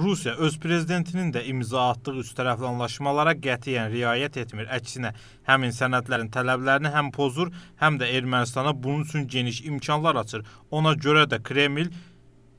Rusiya öz prezidentinin də imza atdığı üçtərəfli anlaşmalara qətiyyən riayət etmir. Əksinə, həmin sənədlərin tələblərini həm pozur, həm də Ermənistana bunun üçün geniş imkanlar açır. Ona görə də Kreml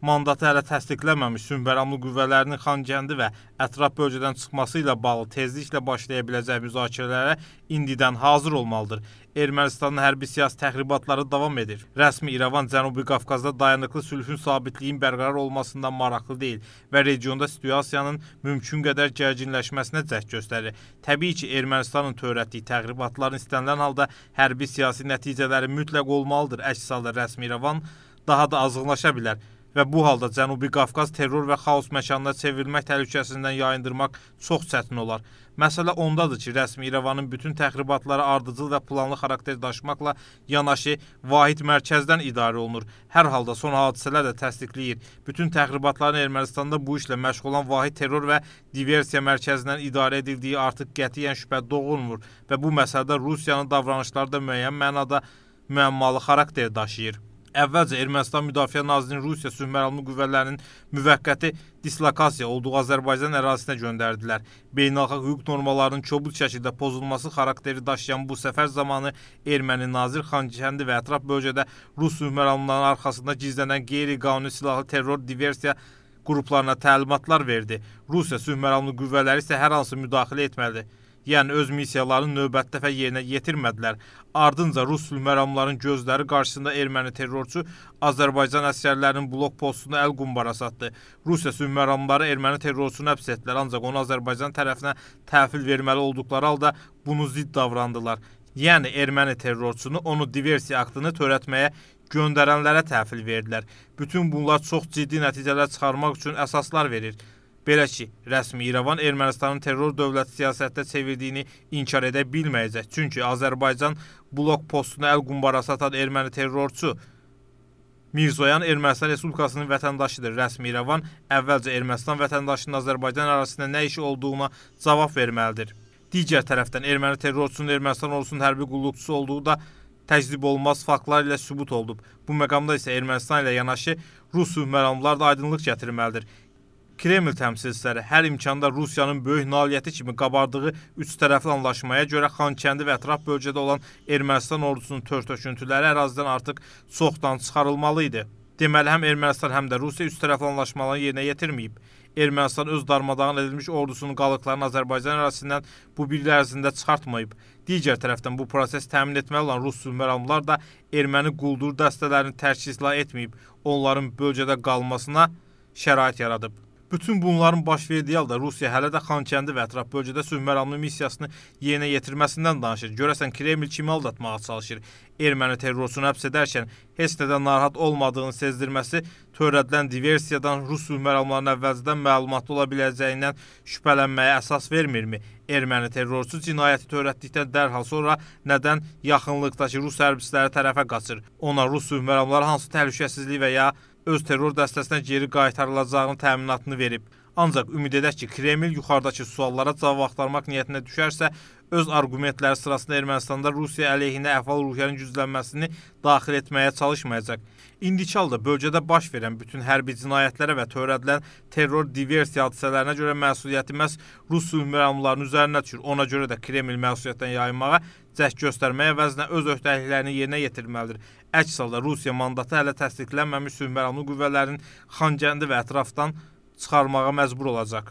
mandatı hələ təsdiqləməmiş Sünbəramlı qüvvələrinin Xankəndi və ətraf bölgədən çıxması ilə bağlı tezliklə başlaya biləcək müzakirələrə indidən hazır olmalıdır. Ermənistanın hərbi siyasi təxribatları davam edir. Rəsmi İrəvan Cənubi Qafqazda dayanıqlı sülhün sabitliyin bərqərar olmasından maraqlı deyil və regionda situasiyanın mümkün qədər gərginləşməsinə cəhd göstərir. Təbii ki, Ermənistanın törətdiyi təxribatların istənilən halda hərbi siyasi nəticələri mütləq olmalıdır. Əks halda rəsmi İrəvan daha da azğınlaşa bilər və bu halda Cənubi Qafqaz terror və xaos məkanına çevrilmək təhlükəsindən yayındırmaq çox çətin olar. Məsələ ondadır ki, rəsmi İrəvanın bütün təxribatları ardıcıl və planlı xarakter daşımaqla yanaşı vahid mərkəzdən idarə olunur. Hər halda son hadisələr də təsdiqləyir. Bütün təxribatların Ermənistanda bu işlə məşğul olan vahid terror və diversiya mərkəzindən idarə edildiyi artıq qətiyyən şübhə doğulmur və bu məsələdə Rusiyanın davranışları da müəyyən mənada müəmmalı xarakter daşıyır. Əvvəlcə Ermənistan Müdafiə Nazirinin Rusiya sülhməramlı qüvvələrinin müvəqqəti dislokasiya olduğu Azərbaycan ərazisinə göndərdilər. Beynəlxalq hüquq normalarının kobud şəkildə pozulması xarakteri daşıyan bu səfər zamanı erməni nazir Xankəndi və ətraf bölgədə Rus sülhməramlılarının arxasında gizlənən qeyri-qanuni silahlı terror diversiya qruplarına təlimatlar verdi. Rusiya sülhməramlı qüvvələri isə hər hansı müdaxilə etməlidir yəni öz missiyalarını növbəti dəfə yerinə yetirmədilər. Ardınca rus sülhməramların gözləri qarşısında erməni terrorçu Azərbaycan əsgərlərinin blok postunu əl qumbara satdı. Rusiya sülhməramları erməni terrorçunu həbs etdilər, ancaq onu Azərbaycan tərəfinə təhvil verməli olduqları halda bunu zidd davrandılar. Yəni erməni terrorçunu onu diversiya aktını törətməyə göndərənlərə təhvil verdilər. Bütün bunlar çox ciddi nəticələr çıxarmaq üçün əsaslar verir. Belə ki, rəsmi İrəvan Ermənistanın terror dövlət siyasətdə çevirdiyini inkar edə bilməyəcək. Çünki Azərbaycan blok postuna əl qumbarası atan erməni terrorçu Mirzoyan Ermənistan Respublikasının vətəndaşıdır. Rəsmi İrəvan əvvəlcə Ermənistan vətəndaşının Azərbaycan arasında nə işi olduğuna cavab verməlidir. Digər tərəfdən erməni terrorçunun Ermənistan ordusunun hərbi qulluqçusu olduğu da təcrüb olunmaz faktlar ilə sübut olunub. Bu məqamda isə Ermənistan ilə yanaşı Rus hüquqməramlar da aydınlıq gətirməlidir. Kreml təmsilçiləri hər imkanda Rusiyanın böyük nailiyyəti kimi qabardığı üç tərəfli anlaşmaya görə Xankəndi və ətraf bölgədə olan Ermənistan ordusunun tör-töküntüləri ərazidən artıq çoxdan çıxarılmalı idi. Deməli, həm Ermənistan, həm də Rusiya üç tərəfli anlaşmalarını yerinə yetirməyib. Ermənistan öz darmadağın edilmiş ordusunun qalıqlarını Azərbaycan ərazisindən bu bir il ərzində çıxartmayıb. Digər tərəfdən bu proses təmin etməli olan rus sülhməramlar da erməni quldur dəstələrini tərkizla etməyib, onların bölgədə qalmasına şərait yaradıb. Bütün bunların baş verdiyi halda Rusiya hələ də Xankəndi və ətraf bölgədə sülh məramlı missiyasını yerinə yetirməsindən danışır. Görəsən Kreml kimi aldatmağa çalışır. Erməni terrorçunu həbs edərkən heç nədən narahat olmadığını sezdirməsi törədilən diversiyadan Rus hüquqməramlarının əvvəlcədən məlumatlı ola biləcəyindən şübhələnməyə əsas vermirmi? Erməni terrorçu cinayəti törətdikdən dərhal sonra nədən yaxınlıqdakı rus hərbçiləri tərəfə qaçır? Ona rus hüquqməramları hansı təhlükəsizlik və ya öz terror dəstəsinə geri qaytarılacağının təminatını verib. Ancaq ümid edək ki, Kreml yuxarıdakı suallara cavab axtarmaq niyyətinə düşərsə, öz arqumentləri sırasında Ermənistanda Rusiya əleyhinə əhval-ruhiyyənin güclənməsini daxil etməyə çalışmayacaq. İndiki halda bölgədə baş verən bütün hərbi cinayətlərə və törədilən terror diversiya hadisələrinə görə məsuliyyəti məhz Rus hükmranlarının üzərinə düşür. Ona görə də Kreml məsuliyyətdən yayınmağa cəhd göstərməyə əvəzinə öz öhdəliklərini yerinə yetirməlidir. Əks halda Rusiya mandatı hələ təsdiqlənməmiş hükmranlıq qüvvələrinin Xankəndi və ətrafdan çıxarmağa məcbur olacaq.